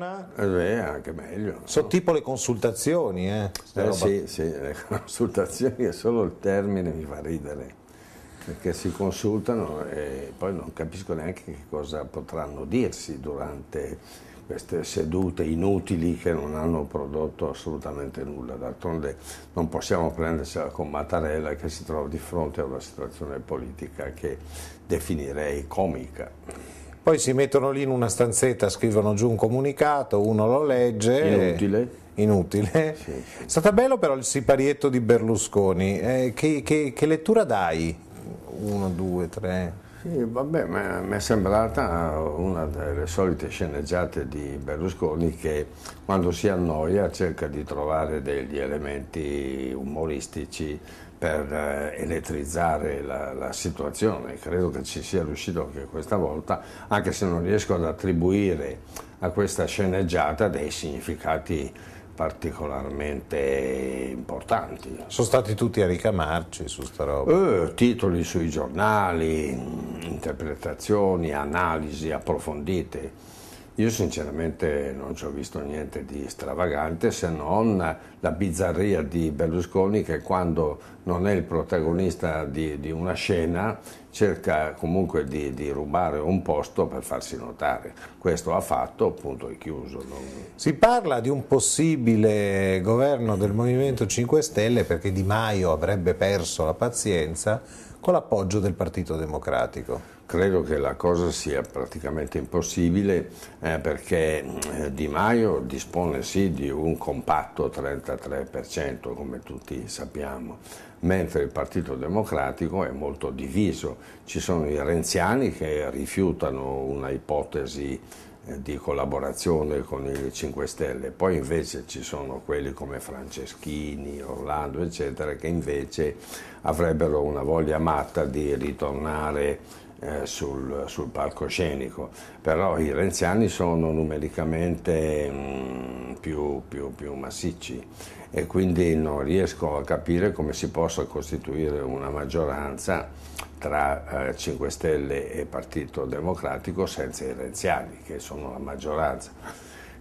torna? Eh, anche meglio. No? tipo le consultazioni, eh? eh sì, sì, le consultazioni è solo il termine mi fa ridere, perché si consultano e poi non capisco neanche che cosa potranno dirsi durante queste sedute inutili che non hanno prodotto assolutamente nulla. D'altronde non possiamo prendersela con Mattarella che si trova di fronte a una situazione politica che definirei comica. Poi si mettono lì in una stanzetta, scrivono giù un comunicato, uno lo legge. Inutile. Inutile. Sì, sì. È stato bello però il siparietto di Berlusconi. Eh, che, che, che lettura dai? Uno, due, tre. Sì, vabbè, mi è sembrata una delle solite sceneggiate di Berlusconi che quando si annoia cerca di trovare degli elementi umoristici per eh, elettrizzare la, la, situazione, credo che ci sia riuscito anche questa volta, anche se non riesco ad attribuire a questa sceneggiata dei significati particolarmente importanti. Sono stati tutti a ricamarci su sta roba. Eh, titoli sui giornali, interpretazioni, analisi approfondite io sinceramente non ci ho visto niente di stravagante se non la bizzarria di Berlusconi che quando non è il protagonista di, di una scena cerca comunque di, di, rubare un posto per farsi notare. Questo ha fatto, appunto è chiuso. Non... Si parla di un possibile governo del Movimento 5 Stelle perché Di Maio avrebbe perso la pazienza con l'appoggio del Partito Democratico. Credo che la cosa sia praticamente impossibile eh, perché eh, Di Maio dispone sì di un compatto 33% come tutti sappiamo, mentre il Partito Democratico è molto diviso. Ci sono i renziani che rifiutano una ipotesi eh, di collaborazione con i 5 Stelle, poi invece ci sono quelli come Franceschini, Orlando, eccetera, che invece avrebbero una voglia matta di ritornare eh, sul, sul, palcoscenico, però i renziani sono numericamente mh, mm, più, più, più massicci e quindi non riesco a capire come si possa costituire una maggioranza tra eh, 5 Stelle e Partito Democratico senza i renziani, che sono la maggioranza.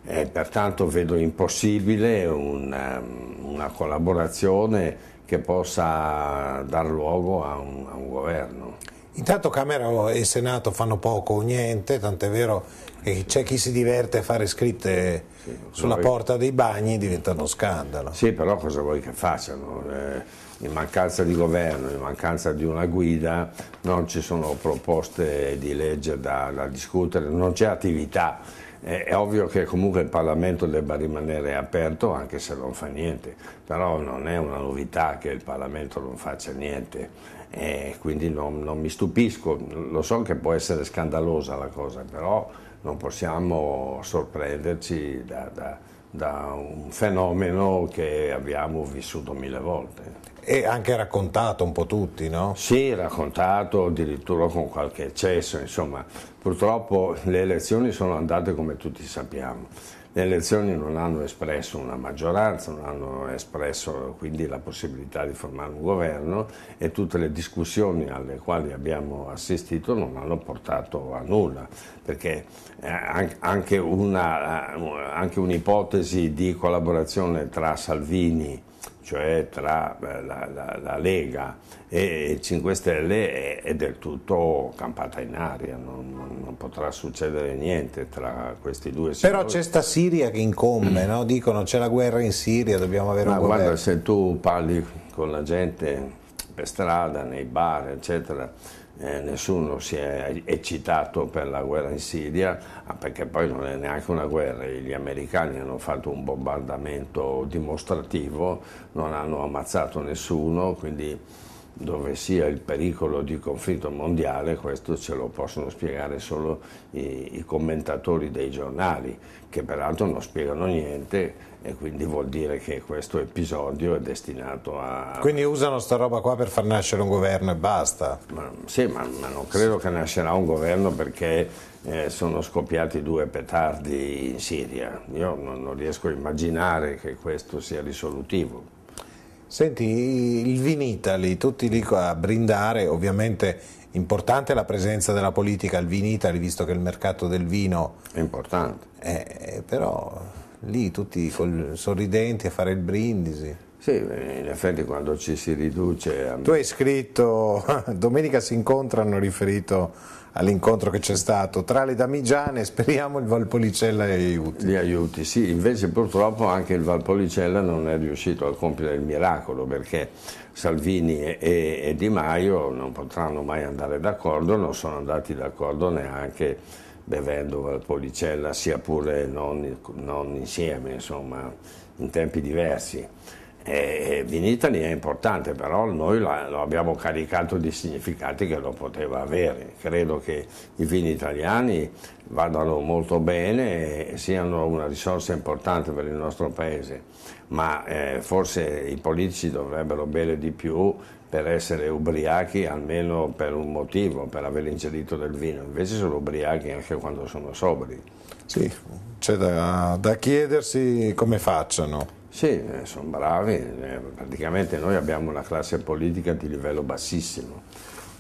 Eh, pertanto vedo impossibile una, mm, una, collaborazione che possa dar luogo a un, a un governo. Intanto Camera e Senato fanno poco o niente, tant'è vero che c'è chi si diverte a fare scritte sì, sulla vuoi... porta dei bagni, diventa uno scandalo. Sì, però cosa vuoi che facciano? Eh, in mancanza di governo, in mancanza di una guida, non ci sono proposte di legge da, da discutere, non c'è attività. Eh, è ovvio che comunque il Parlamento debba rimanere aperto anche se non fa niente, però non è una novità che il Parlamento non faccia niente eh, quindi non, non, mi stupisco, lo so che può essere scandalosa la cosa, però non possiamo sorprenderci da, da, da un fenomeno che abbiamo vissuto mille volte. E anche raccontato un po' tutti, no? Sì, raccontato addirittura con qualche eccesso, insomma, purtroppo le elezioni sono andate come tutti sappiamo le elezioni non hanno espresso una maggioranza, non hanno espresso quindi la possibilità di formare un governo e tutte le discussioni alle quali abbiamo assistito non hanno portato a nulla, perché eh, eh, anche, un'ipotesi di collaborazione tra Salvini e cioè tra eh, la, la, la, Lega e il 5 Stelle, è, è del tutto campata in aria, non, non, potrà succedere niente tra questi due. Però c'è sta Siria che incombe, no? dicono c'è la guerra in Siria, dobbiamo avere Ma un governo. Ma guarda, se tu parli con la gente per strada, nei bar, eccetera, eh, nessuno si è eccitato per la guerra in Siria, ah, perché poi non è neanche una guerra, gli americani hanno fatto un bombardamento dimostrativo, non hanno ammazzato nessuno, quindi dove sia il pericolo di conflitto mondiale, questo ce lo possono spiegare solo i, i commentatori dei giornali, che peraltro non spiegano niente, e quindi vuol dire che questo episodio è destinato a... Quindi usano sta roba qua per far nascere un governo e basta? Ma, sì, ma, ma, non credo che nascerà un governo perché eh, sono scoppiati due petardi in Siria. Io non, non riesco a immaginare che questo sia risolutivo. Senti, il Vinitali, tutti lì a brindare, ovviamente importante la presenza della politica al Vinitali, visto che il mercato del vino... È importante. È, eh, però lì tutti col, sorridenti a fare il brindisi. Sì, in effetti quando ci si riduce a... Tu hai scritto, domenica si incontrano riferito all'incontro che c'è stato tra le damigiane, speriamo il Valpolicella gli aiuti. Gli aiuti, sì, invece purtroppo anche il Valpolicella non è riuscito a compiere il miracolo perché Salvini e, e Di Maio non potranno mai andare d'accordo, non sono andati d'accordo neanche bevendo al Policella, sia pure non, non insieme, insomma, in tempi diversi. E Vinitali è importante, però noi lo abbiamo caricato di significati che lo poteva avere. Credo che i vini italiani vadano molto bene e siano una risorsa importante per il nostro paese, ma eh, forse i politici dovrebbero bere di più per essere ubriachi almeno per un motivo, per aver ingerito del vino, invece sono ubriachi anche quando sono sobri. Sì, c'è da, da chiedersi come facciano. Sì, eh, sono bravi, eh, praticamente noi abbiamo una classe politica di livello bassissimo,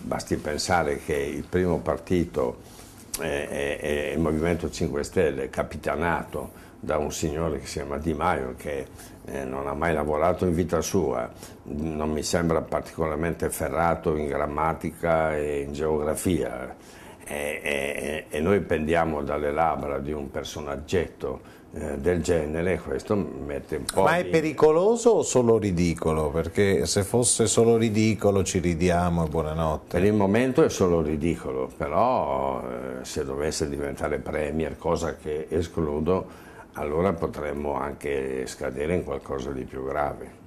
basti pensare che il primo partito è, eh, è, è il Movimento 5 Stelle, capitanato da un signore che si chiama Di Maio che eh, non ha mai lavorato in vita sua, non mi sembra particolarmente ferrato in grammatica e in geografia e, e, e noi pendiamo dalle labbra di un personaggetto eh, del genere questo mette un po'. Ma è di... pericoloso o solo ridicolo? Perché se fosse solo ridicolo ci ridiamo e buonanotte. Per il momento è solo ridicolo, però eh, se dovesse diventare premier, cosa che escludo, allora potremmo anche scadere in qualcosa di più grave.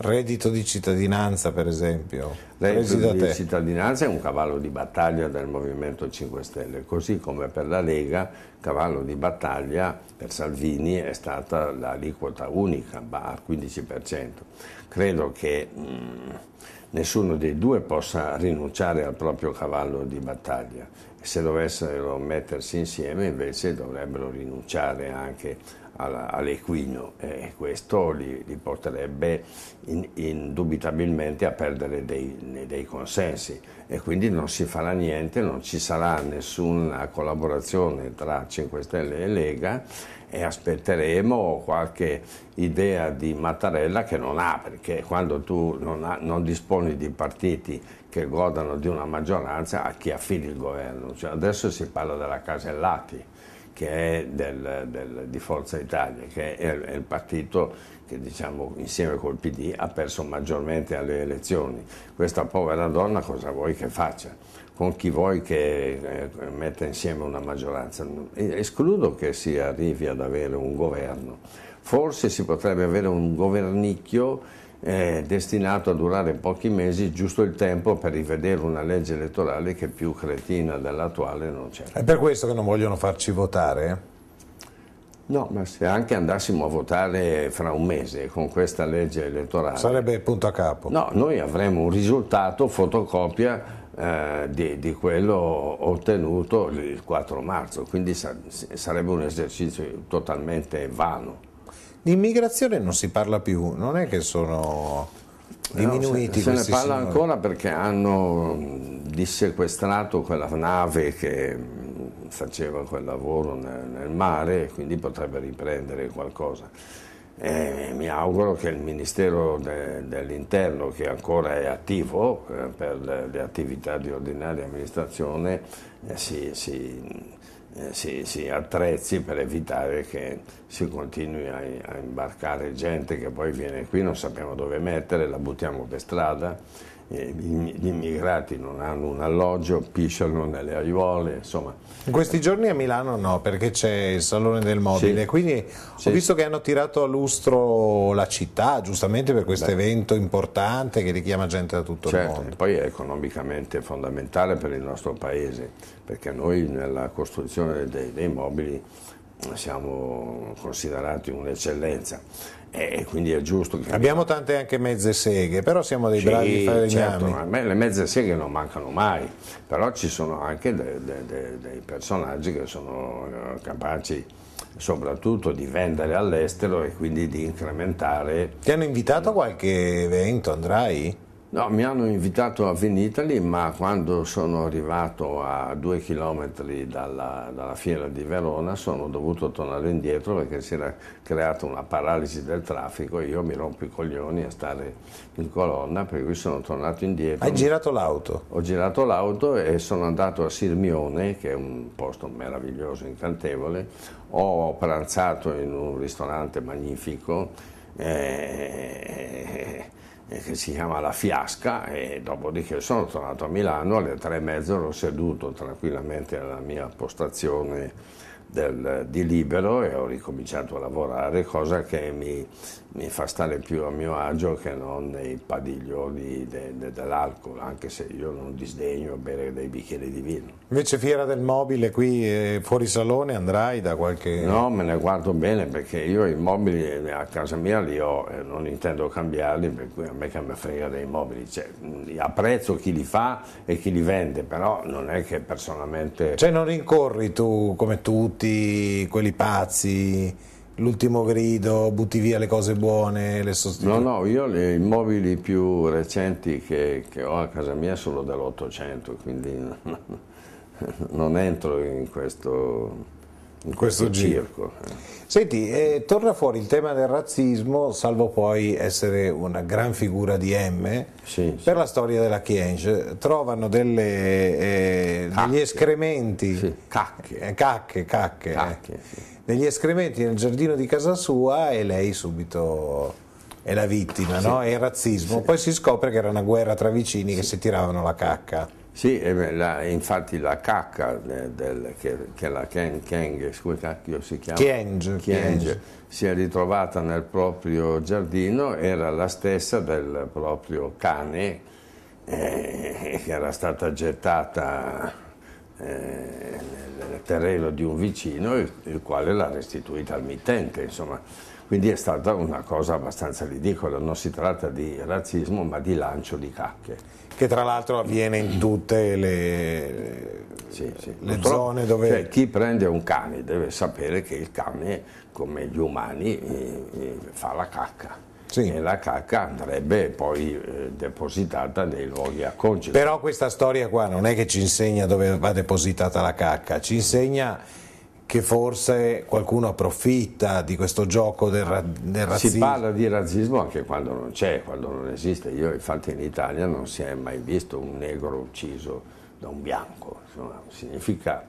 Reddito di cittadinanza, per esempio. Reddito di cittadinanza è un cavallo di battaglia del Movimento 5 Stelle, così come per la Lega, cavallo di battaglia per Salvini è stata l'aliquota unica al 15%. Credo che mh, mm, nessuno dei due possa rinunciare al proprio cavallo di battaglia se dovessero mettersi insieme invece dovrebbero rinunciare anche all'equino e questo li, li porterebbe in, indubitabilmente a perdere dei, dei, consensi e quindi non si farà niente, non ci sarà nessuna collaborazione tra 5 Stelle e Lega e aspetteremo qualche idea di Mattarella che non ha, perché quando tu non, ha, non disponi di partiti che godano di una maggioranza a chi affidi il governo, cioè adesso si parla della Casellati che è del, del, di Forza Italia, che è, è il partito che diciamo insieme col PD ha perso maggiormente alle elezioni. Questa povera donna cosa vuoi che faccia? Con chi vuoi che eh, metta insieme una maggioranza? Escludo che si arrivi ad avere un governo. Forse si potrebbe avere un governicchio è destinato a durare pochi mesi, giusto il tempo per rivedere una legge elettorale che più cretina dell'attuale non c'è. È per questo che non vogliono farci votare? No, ma se anche andassimo a votare fra un mese con questa legge elettorale... Sarebbe punto a capo. No, noi avremmo un risultato fotocopia eh, di, di, quello ottenuto il 4 marzo, quindi sa, sarebbe un esercizio totalmente vano. Di immigrazione non si parla più, non è che sono diminuiti no, se, se ne parla signori. ancora perché hanno mm, dissequestrato quella nave che mm, faceva quel lavoro nel, nel mare e quindi potrebbe riprendere qualcosa. E mi auguro che il Ministero de, dell'Interno, che ancora è attivo eh, per le, le, attività di ordinaria amministrazione, eh, si, si eh, si, si, attrezzi per evitare che si continui a, a imbarcare gente che poi viene qui, non sappiamo dove mettere, la buttiamo per strada eh, gli immigrati non hanno un alloggio, pisciano nelle aiuole, insomma. In questi giorni a Milano no, perché c'è il Salone del Mobile, sì. quindi sì. ho visto che hanno tirato a lustro la città, giustamente per questo evento importante che richiama gente da tutto certo, il mondo. Poi è economicamente fondamentale per il nostro paese, perché noi nella costruzione dei, dei mobili siamo considerati un'eccellenza e quindi è giusto che... Abbiamo tante anche mezze seghe, però siamo dei sì, bravi falegnami. Certo, me le mezze seghe non mancano mai, però ci sono anche dei, dei, dei personaggi che sono eh, capaci soprattutto di vendere all'estero e quindi di incrementare... Ti hanno invitato a qualche evento, andrai? No, mi hanno invitato a Vinitali, ma quando sono arrivato a due chilometri dalla, dalla, fiera di Verona sono dovuto tornare indietro perché si era creata una paralisi del traffico e io mi rompo i coglioni a stare in colonna, per cui sono tornato indietro. Hai girato l'auto? Ho girato l'auto e sono andato a Sirmione, che è un posto meraviglioso, incantevole. Ho pranzato in un ristorante magnifico. Eh, eh, che si chiama La Fiasca e dopodiché sono tornato a Milano, alle tre e mezzo ero seduto tranquillamente alla mia postazione del, di libero e ho ricominciato a lavorare, cosa che mi, mi, fa stare più a mio agio che non nei padiglioni de, de, dell'alcol, anche se io non disdegno bere dei bicchieri di vino. Invece Fiera del Mobile qui eh, fuori salone andrai da qualche... No, me ne guardo bene perché io i mobili eh, a casa mia li ho e eh, non intendo cambiarli, per cui a me che me frega dei mobili. Cioè, apprezzo chi li fa e chi li vende, però non è che personalmente... Cioè non rincorri tu come tutti quelli pazzi, l'ultimo grido, butti via le cose buone, le sostituisci? No, no, io i mobili più recenti che, che ho a casa mia sono dell'Ottocento, quindi... non entro in questo in questo circo. Senti, eh, torna fuori il tema del razzismo, salvo poi essere una gran figura di M, sì, per sì. la storia della Chienge. Trovano delle, eh, degli escrementi, sì. cacche, eh, cacche, cacche, eh. cacche degli escrementi nel giardino di casa sua e lei subito è la vittima, no? è il razzismo. Poi si scopre che era una guerra tra vicini che si tiravano la cacca. Sì, la, infatti la cacca del, del, che, che, la Ken Keng, scusate, si chiama? Kieng, Kieng, Kieng. Si è ritrovata nel proprio giardino, era la stessa del proprio cane eh, che era stata gettata eh, nel terreno di un vicino, il, il quale l'ha restituita al mittente, insomma. Quindi è stata una cosa abbastanza ridicola, non si tratta di razzismo ma di lancio di cacche che tra l'altro avviene in tutte le, sì, sì. le zone dove... Cioè, chi prende un cane deve sapere che il cane, come gli umani, eh, eh, fa la cacca. Sì. e la cacca andrebbe poi eh, depositata nei luoghi acconci. Però questa storia qua non è che ci insegna dove va depositata la cacca, ci insegna che forse qualcuno approfitta di questo gioco del, ra- del, razzismo. Si parla di razzismo anche quando non c'è, quando non esiste. Io infatti in Italia non si è mai visto un negro ucciso da un bianco. Insomma, significa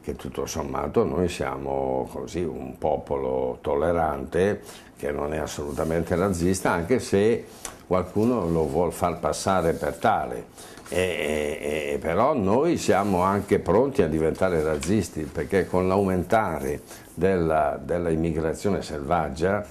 che tutto sommato noi siamo così un popolo tollerante che non è assolutamente razzista, anche se qualcuno lo vuole far passare per tale e, e, però noi siamo anche pronti a diventare razzisti perché con l'aumentare della, della immigrazione selvaggia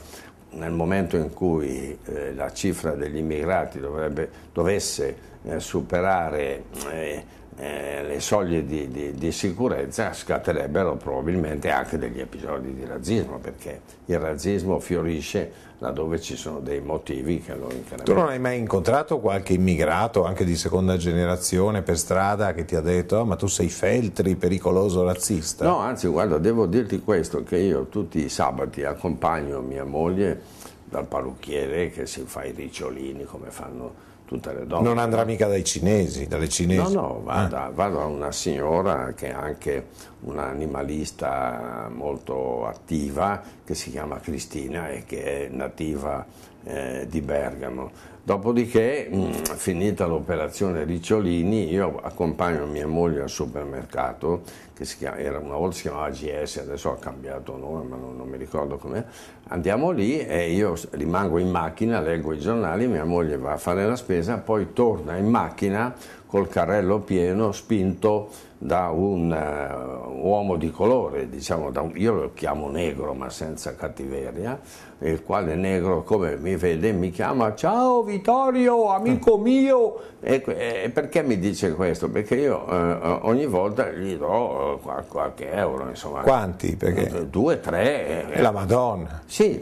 nel momento in cui eh, la cifra degli immigrati dovrebbe, dovesse eh, superare eh, eh, le soglie di, di, di, sicurezza scatterebbero probabilmente anche degli episodi di razzismo, perché il razzismo fiorisce laddove ci sono dei motivi che lo incarnano. Tu non hai mai incontrato qualche immigrato, anche di seconda generazione, per strada che ti ha detto oh, ma tu sei feltri, pericoloso, razzista? No, anzi guarda, devo dirti questo, che io tutti i sabati accompagno mia moglie dal parrucchiere che si fa i ricciolini come fanno tutte le donne. Non andrà mica dai cinesi, dalle cinesi? No, no, vada, ah. una signora che è anche un'animalista molto attiva, che si chiama Cristina e che è nativa eh, di Bergamo. Dopodiché, mh, mm, finita l'operazione Ricciolini, io accompagno mia moglie al supermercato che chiama, era, una volta si chiamava AGS, adesso ha cambiato nome, ma non, non mi ricordo com'è. Andiamo lì e io rimango in macchina, leggo i giornali, mia moglie va a fare la spesa, poi torna in macchina col carrello pieno, spinto da un uh, uomo di colore, diciamo, un, io lo chiamo negro ma senza cattiveria, il quale negro come mi vede mi chiama ciao Vittorio, amico mm. mio, e, e perché mi dice questo? Perché io uh, ogni volta gli do euro, qualche euro, insomma. Quanti? Perché? Eh, due, tre. Eh. La Madonna. Sì,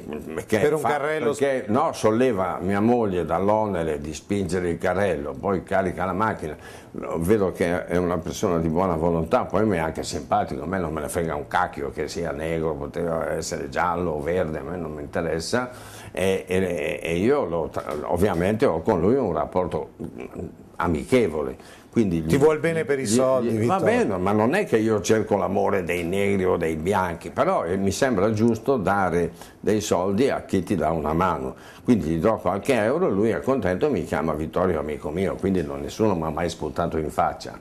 per un fa, carrello. Perché no, solleva mia moglie dall'onere di spingere il carrello, poi carica la macchina. Vedo che è una persona di buona volontà, poi mi è anche simpatico, a me non me ne frega un cacchio che sia negro, poteva essere giallo o verde, a me non mi interessa. E, e, e io lo, ovviamente ho con lui un rapporto mm, amichevole quindi Ti vuol bene per i gli, soldi, gli, Va bene, ma non è che io cerco l'amore dei neri o dei bianchi, però eh, mi sembra giusto dare dei soldi a chi ti dà una mano. Quindi gli do qualche euro, lui è contento e mi chiama Vittorio amico mio, quindi non, nessuno mi ha mai sputato in faccia.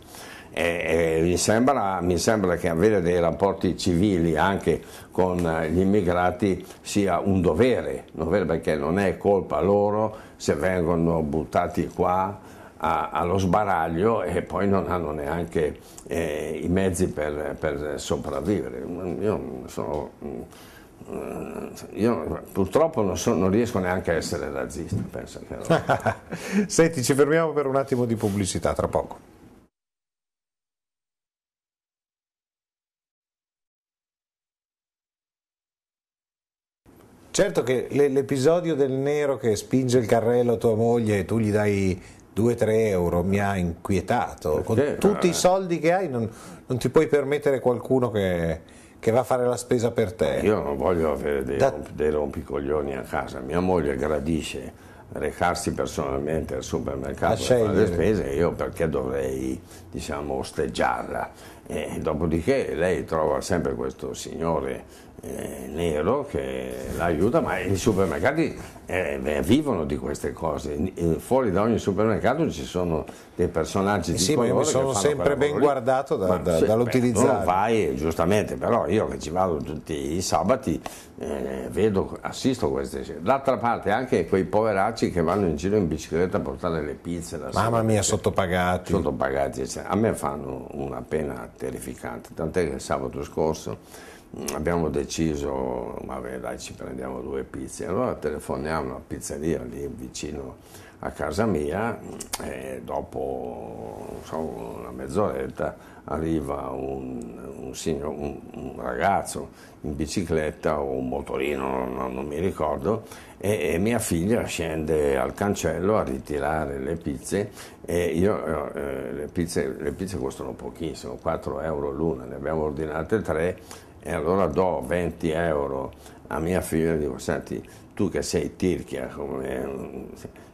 E, e mi, sembra, mi, sembra, che avere dei rapporti civili anche con eh, gli immigrati sia un dovere, un dovere perché non è colpa loro se vengono buttati qua a, allo sbaraglio e poi non hanno neanche eh, i mezzi per, per sopravvivere. Io, sono, mm, eh, io purtroppo non, so, non, riesco neanche a essere razzista. Penso che... Senti, ci fermiamo per un attimo di pubblicità, tra poco. Certo che l'episodio del nero che spinge il carrello a tua moglie e tu gli dai 2-3 euro mi ha inquietato. Perché? Con tutti i ah. soldi che hai non, non ti puoi permettere qualcuno che, che, va a fare la spesa per te. Io non voglio avere dei, da... dei rompicoglioni a casa, mia moglie gradisce recarsi personalmente al supermercato a ah, per fare le spese, io perché dovrei diciamo osteggiarla? E dopodiché lei trova sempre questo signore eh, nero che l'aiuta, ma i supermercati eh, vivono di queste cose. Eh, fuori da ogni supermercato ci sono dei personaggi eh di sì, colore. Sì, ma io mi sono sempre ben lì. guardato da, da, sì, dall'utilizzare. vai, eh, giustamente, però io che ci vado tutti i sabati eh, vedo, assisto a queste cose. D'altra parte anche quei poveracci che vanno in giro in bicicletta a portare le pizze. Da Mamma sera, mia, sottopagati. Sottopagati, cioè, a me fanno una pena terrificante, tant'è che sabato scorso abbiamo deciso, vabbè dai ci prendiamo due pizze, allora telefoniamo a una pizzeria lì vicino a casa mia e dopo so, una mezz'oretta arriva un, un, signor, un, un, ragazzo in bicicletta o un motorino, non, non mi ricordo, e, e, mia figlia scende al cancello a ritirare le pizze e io, eh, eh le, pizze, le pizze costano pochissimo, 4 euro l'una, ne abbiamo ordinate 3 e allora do 20 euro a mia figlia e dico, senti, tu che sei tirchia, come,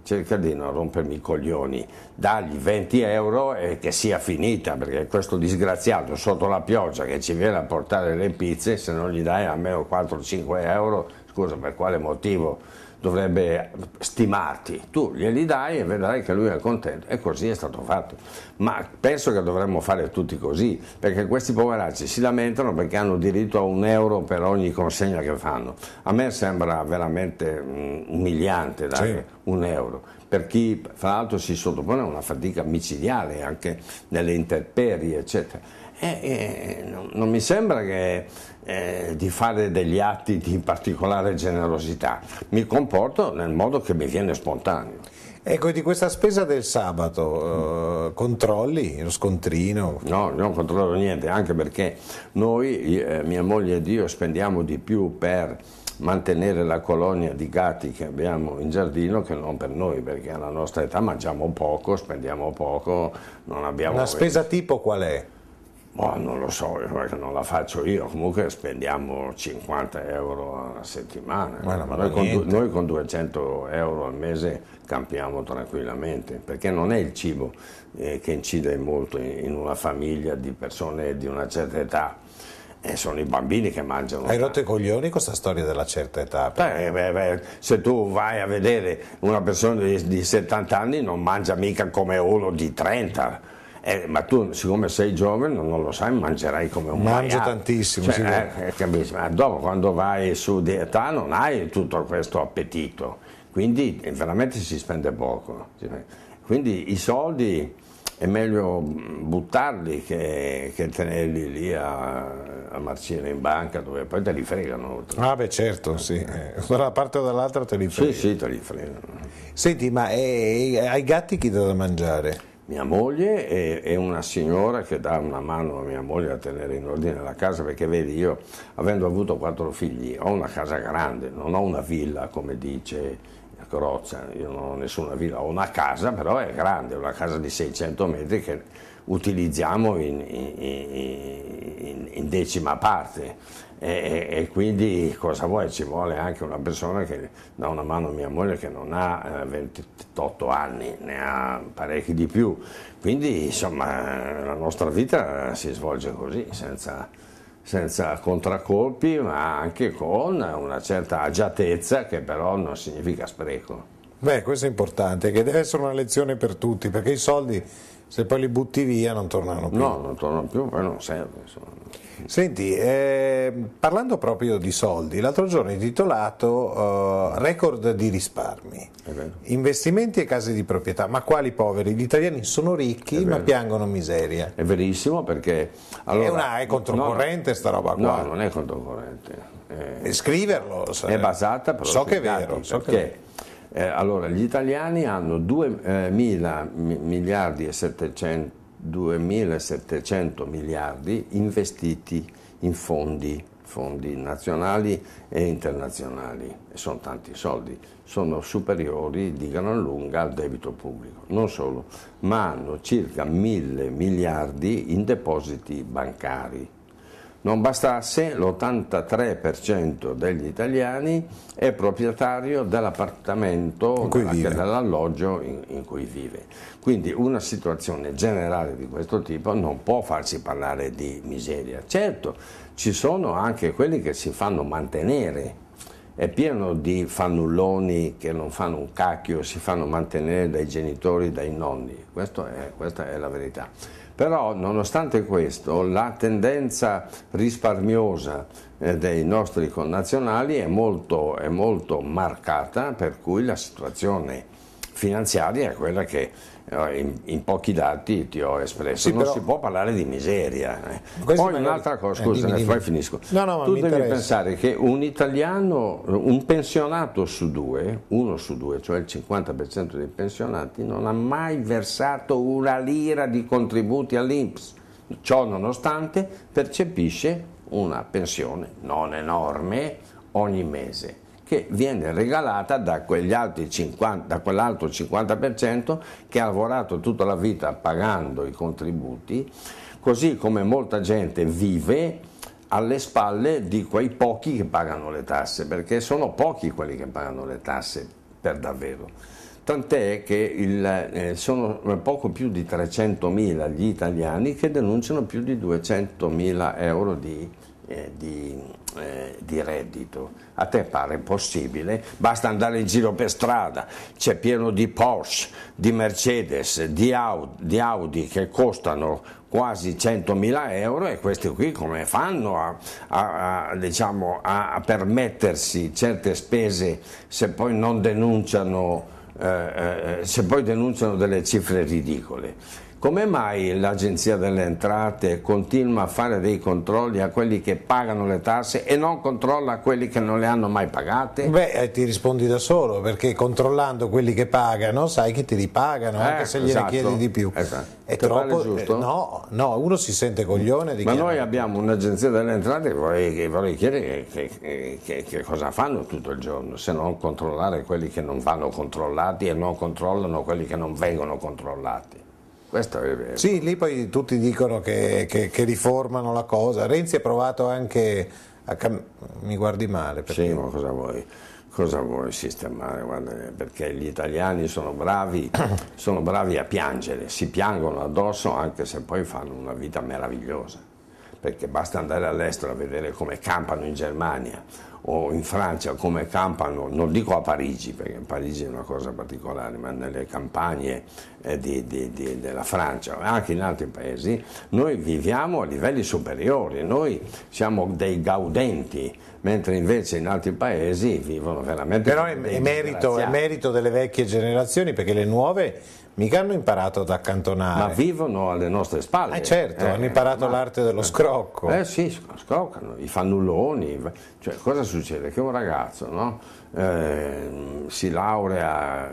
cerca di non rompermi i coglioni, dagli 20 euro e che sia finita, perché questo disgraziato sotto la pioggia che ci viene a portare le pizze, se non gli dai almeno 4-5 euro, scusa per quale motivo dovrebbe stimarti, tu glieli dai e vedrai che lui è contento e così è stato fatto. Ma penso che dovremmo fare tutti così, perché questi poveracci si lamentano perché hanno diritto a un euro per ogni consegna che fanno. A me sembra veramente mm, umiliante dare sì. un euro per chi fra l'altro si sottopone a una fatica micidiale anche nelle interperie, eccetera. Eh, eh, non, non mi sembra che, eh, di fare degli atti di particolare generosità, mi comporto nel modo che mi viene spontaneo. Ecco, di questa spesa del sabato, eh, controlli lo scontrino? No, non controllo niente, anche perché noi, eh, mia moglie ed io, spendiamo di più per mantenere la colonia di gatti che abbiamo in giardino che non per noi, perché alla nostra età mangiamo poco, spendiamo poco, non abbiamo... La spesa tipo qual è? boh, non lo so, non la faccio io, comunque spendiamo 50 euro a settimana. Bueno, noi, con, noi, con, 200 euro al mese campiamo tranquillamente, perché non è il cibo eh, che incide molto in, in una famiglia di persone di una certa età. E sono i bambini che mangiano. Hai rotto i coglioni con questa storia della certa età? Beh, eh, beh, beh, se tu vai a vedere una persona di, di 70 anni non mangia mica come uno di 30 eh, ma tu siccome sei giovane non lo sai, mangerai come un Mangio maiale. tantissimo, cioè, sì, eh, eh, Ma dopo quando vai su di età non hai tutto questo appetito, quindi eh, veramente si spende poco. Cioè, quindi i soldi è meglio buttarli che, che tenerli lì a, a, marcire in banca dove poi te li fregano. Ah beh certo, sì, eh, da una parte o dall'altra te li fregano. Sì, sì, te li fregano. Senti, ma eh, ai gatti chi dà da mangiare? Mia moglie è, è, una signora che dà una mano a mia moglie a tenere in ordine la casa perché vedi io avendo avuto quattro figli ho una casa grande, non ho una villa come dice Croccia, ecco, io non ho nessuna villa, ho una casa però è grande, una casa di 600 metri che utilizziamo in, in, in decima parte e, e, quindi cosa vuoi, ci vuole anche una persona che dà una mano a mia moglie che non ha 28 eh, anni, ne ha parecchi di più, quindi insomma la nostra vita si svolge così, senza senza contraccolpi ma anche con una certa agiatezza che però non significa spreco. Beh, questo è importante, che deve essere una lezione per tutti, perché i soldi se poi li butti via non tornano più. No, non tornano più, ma non serve. Insomma. Senti, eh, parlando proprio di soldi, l'altro giorno è titolato eh, Record di risparmi, investimenti e case di proprietà, ma quali poveri? Gli italiani sono ricchi ma piangono miseria. È verissimo perché... Allora, è, una, è controcorrente no, sta roba qua. No, non è controcorrente. È, eh, Scriverlo. È eh, basata però... So che è vero. So Che è vero eh, allora, gli italiani hanno 2.700 eh, miliardi, miliardi investiti in fondi, fondi nazionali e internazionali, e sono tanti soldi, sono superiori di gran lunga al debito pubblico, non solo, ma hanno circa 1.000 miliardi in depositi bancari non bastasse, l'83% degli italiani è proprietario dell'appartamento, dell'alloggio in, in, cui vive. Quindi una situazione generale di questo tipo non può farsi parlare di miseria. Certo, ci sono anche quelli che si fanno mantenere. È pieno di fannulloni che non fanno un cacchio, si fanno mantenere dai genitori, dai nonni. È, questa è la verità però nonostante questo la tendenza risparmiosa eh, dei nostri connazionali è molto, è molto marcata per cui la situazione finanziaria è quella che eh, in, in, pochi dati ti ho espresso, sì, non però... si può parlare di miseria. Eh. Poi un'altra cosa, eh, scusa, eh, poi finisco. No, no, tu devi interessa. pensare che un italiano, un pensionato su due, uno su due, cioè il 50% dei pensionati, non ha mai versato una lira di contributi all'Inps. Ciò nonostante percepisce una pensione non enorme ogni mese che viene regalata da, quell'altro 50, quell 50% che ha lavorato tutta la vita pagando i contributi, così come molta gente vive alle spalle di quei pochi che pagano le tasse, perché sono pochi quelli che pagano le tasse per davvero. Tant'è che il, eh, sono poco più di 300.000 gli italiani che denunciano più di 200.000 euro di eh, di, eh, di, reddito. A te pare possibile? Basta andare in giro per strada, c'è pieno di Porsche, di Mercedes, di Audi, di Audi che costano quasi 100.000 euro e questi qui come fanno a, a, a, diciamo, a permettersi certe spese se poi non denunciano, eh, eh se poi denunciano delle cifre ridicole? Come mai l'Agenzia delle Entrate continua a fare dei controlli a quelli che pagano le tasse e non controlla quelli che non le hanno mai pagate? Beh, eh, ti rispondi da solo, perché controllando quelli che pagano sai che ti ripagano, eh, anche se gliene esatto, chiedi di più. Esatto. È Te troppo vale giusto? Eh, no, no, uno si sente coglione di Ma noi abbiamo un'Agenzia delle Entrate e vorrei, vorrei, chiedere che, che, che, che cosa fanno tutto il giorno, se non controllare quelli che non vanno controllati e non controllano quelli che non vengono controllati. È... Sì, lì poi tutti dicono che, che, che, riformano la cosa. Renzi ha provato anche a cam... mi guardi male. Perché... Sì, ma cosa vuoi? Cosa vuoi sistemare? Guarda, perché gli italiani sono bravi, sono bravi a piangere, si piangono addosso anche se poi fanno una vita meravigliosa perché basta andare all'estero a vedere come campano in Germania o in Francia come campano, non dico a Parigi, perché Parigi è una cosa particolare, ma nelle campagne eh, di, di, di, della Francia, anche in altri paesi, noi viviamo a livelli superiori, noi siamo dei gaudenti, mentre invece in altri paesi vivono veramente... Però è merito, è merito delle vecchie generazioni, perché le nuove mica hanno imparato ad accantonare. Ma vivono alle nostre spalle. Eh certo, eh, hanno imparato ma, l'arte dello eh. scrocco. Eh sì, scroccano, i fannulloni. Cioè, cosa succede? Che un ragazzo, no? Ehm, si laurea,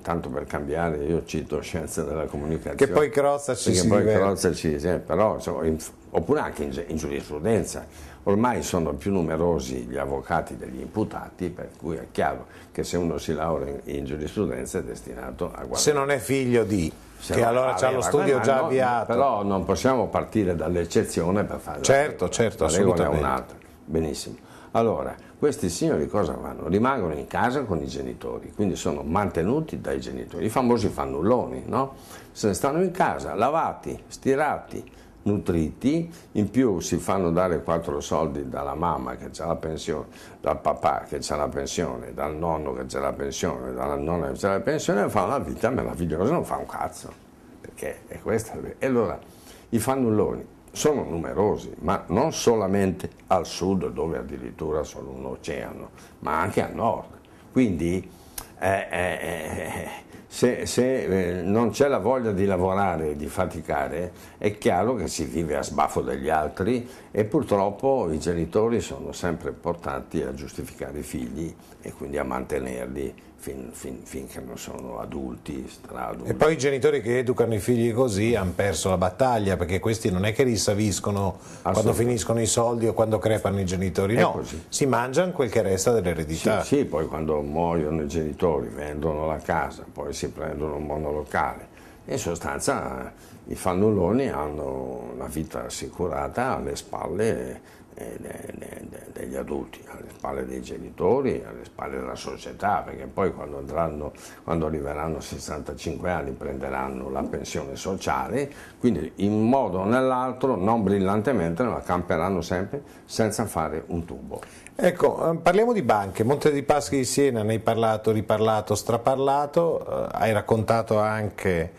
tanto per cambiare, io cito scienze della comunicazione. Che poi Crozza ci si poi Crozza ci, eh, però, insomma, in, oppure anche in, in, giurisprudenza. Ormai sono più numerosi gli avvocati degli imputati, per cui è chiaro che se uno si laurea in, in giurisprudenza è destinato a guadagnare. Se non è figlio di... Se che allora ha lo studio già avviato. Però non possiamo partire dall'eccezione per fare certo, la, certo, la regola è un'altra. Benissimo. Allora, questi signori cosa vanno? Rimangono in casa con i genitori, quindi sono mantenuti dai genitori, i famosi fannulloni, no? Se ne stanno in casa, lavati, stirati, nutriti, in più si fanno dare quattro soldi dalla mamma che ha la pensione, dal papà che ha la pensione, dal nonno che ha la pensione, dalla nonna che ha la pensione, e fa una vita meravigliosa, non fa un cazzo, perché è questa. E allora i fannulloni sono numerosi, ma non solamente al sud dove addirittura sono un oceano, ma anche al nord. Quindi eh, eh, eh se, se eh, non c'è la voglia di lavorare, di faticare, è chiaro che si vive a sbaffo degli altri e purtroppo i genitori sono sempre portati a giustificare i figli e quindi a mantenerli fin, fin, finché non sono adulti, stradulti. E poi i genitori che educano i figli così hanno perso la battaglia, perché questi non è che li risaviscono quando finiscono i soldi o quando crepano i genitori, è no, così. si mangiano quel che resta dell'eredità. Sì, sì, poi quando muoiono i genitori vendono la casa, poi si prendono un monolocale. In sostanza i fannulloni hanno la vita assicurata alle spalle eh, degli adulti, alle spalle dei genitori, alle spalle della società, perché poi quando, andranno, quando arriveranno a 65 anni prenderanno la pensione sociale, quindi in modo o nell'altro, non brillantemente, ma camperanno sempre senza fare un tubo. Ecco, ehm, parliamo di banche, Monte dei Paschi di Siena, ne hai parlato, riparlato, straparlato, eh, hai raccontato anche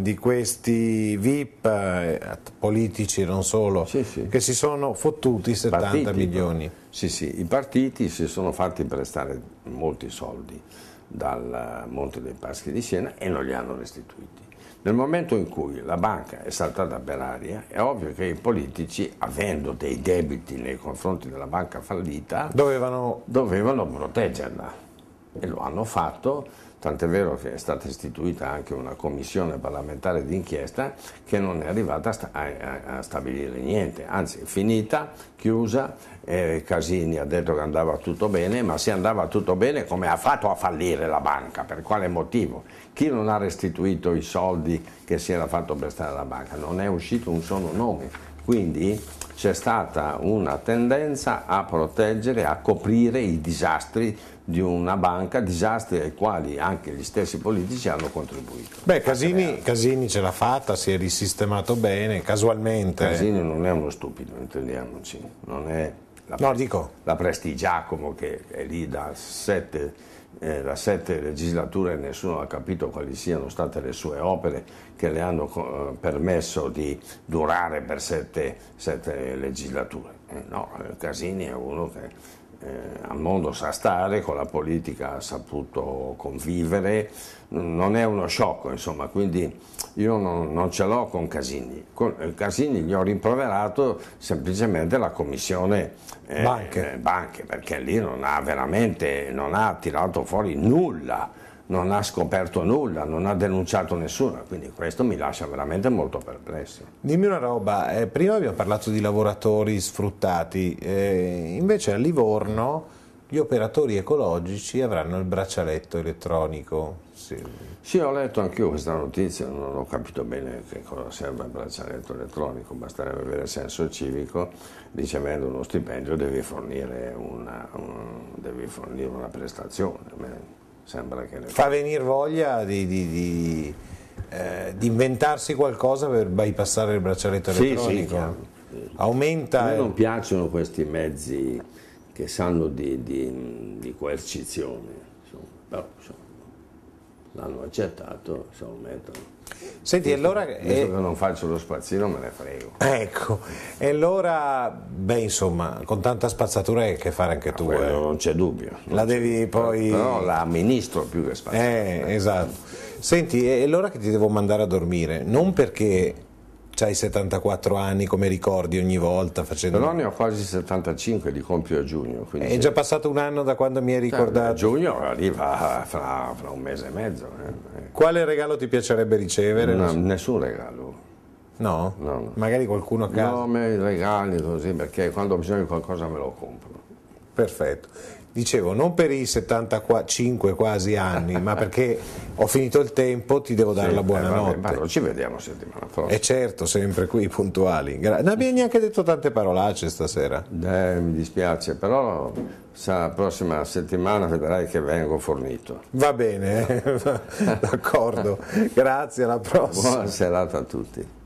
di questi VIP eh, politici non solo sì, sì. che si sono fottuti 70 partiti, milioni sì sì i partiti si sono fatti prestare molti soldi dal Monte dei Paschi di Siena e non li hanno restituiti nel momento in cui la banca è saltata per aria, è ovvio che i politici, avendo dei debiti nei confronti della banca fallita, dovevano, dovevano proteggerla e lo hanno fatto tant'è vero che è stata istituita anche una commissione parlamentare d'inchiesta che non è arrivata a, sta a, a, stabilire niente, anzi è finita, chiusa eh, Casini ha detto che andava tutto bene, ma se andava tutto bene come ha fatto a fallire la banca? Per quale motivo? Chi non ha restituito i soldi che si era fatto prestare alla banca? Non è uscito un solo nome, quindi c'è stata una tendenza a proteggere, a coprire i disastri di una banca, disastri ai quali anche gli stessi politici hanno contribuito. Beh, Casini, Casini ce l'ha fatta, si è risistemato bene, casualmente. Casini non è uno stupido, intendiamoci, non è la, no, dico. la Presti Giacomo che è lì da sette, eh, da sette legislature e nessuno ha capito quali siano state le sue opere che le hanno eh, permesso di durare per sette, sette legislature. Eh, no, Casini è uno che eh, al mondo sa stare, con la politica ha saputo convivere, non è uno sciocco, insomma, quindi io non, non ce l'ho con Casini. Con eh, Casini gli ho rimproverato semplicemente la commissione eh, banche. banche. perché lì non ha veramente non ha tirato fuori nulla non ha scoperto nulla, non ha denunciato nessuno, quindi questo mi lascia veramente molto perplesso. Dimmi una roba, eh, prima abbiamo parlato di lavoratori sfruttati, eh, invece a Livorno gli operatori ecologici avranno il braccialetto elettronico. Sì, sì ho letto anche io questa notizia, non ho capito bene che cosa serve il braccialetto elettronico, basterebbe avere senso civico, ricevendo uno stipendio devi fornire una, un, devi fornire una prestazione sembra che le... fa venire voglia di, di, di, eh, di, inventarsi qualcosa per bypassare il braccialetto sì, elettronico. Sì, Aumenta. A me non piacciono questi mezzi che sanno di, di coercizione, insomma. però insomma, l'hanno accettato, se lo mettono. Senti, allora... Visto eh, che non faccio lo spazzino me ne frego. Ecco, e allora, beh insomma, con tanta spazzatura hai a che fare anche ah, tu. Eh. Non c'è dubbio. Non la devi poi... No, la amministro più che spazzatura. Eh, esatto. Senti, e allora che ti devo mandare a dormire, non perché hai 74 anni, come ricordi ogni volta? Facendo... No, ne ho quasi 75, li compio a giugno. È già passato un anno da quando mi hai cioè, ricordato. Eh, giugno arriva fra, fra, un mese e mezzo. Eh. eh. Quale regalo ti piacerebbe ricevere? No, nessun regalo. No? No, no? Magari qualcuno a casa? No, me li regali così, perché quando ho bisogno di qualcosa me lo compro. Perfetto dicevo, non per i 75 quasi anni, ma perché ho finito il tempo, ti devo dare sì, la buonanotte. Eh, vabbè, ci vediamo settimana prossima. E eh, certo, sempre qui, puntuali. Gra- non abbiamo neanche detto tante parolacce stasera. Eh, mi dispiace, però la prossima settimana vedrai che vengo fornito. Va bene, eh? d'accordo. Grazie, alla prossima. Buona serata a tutti.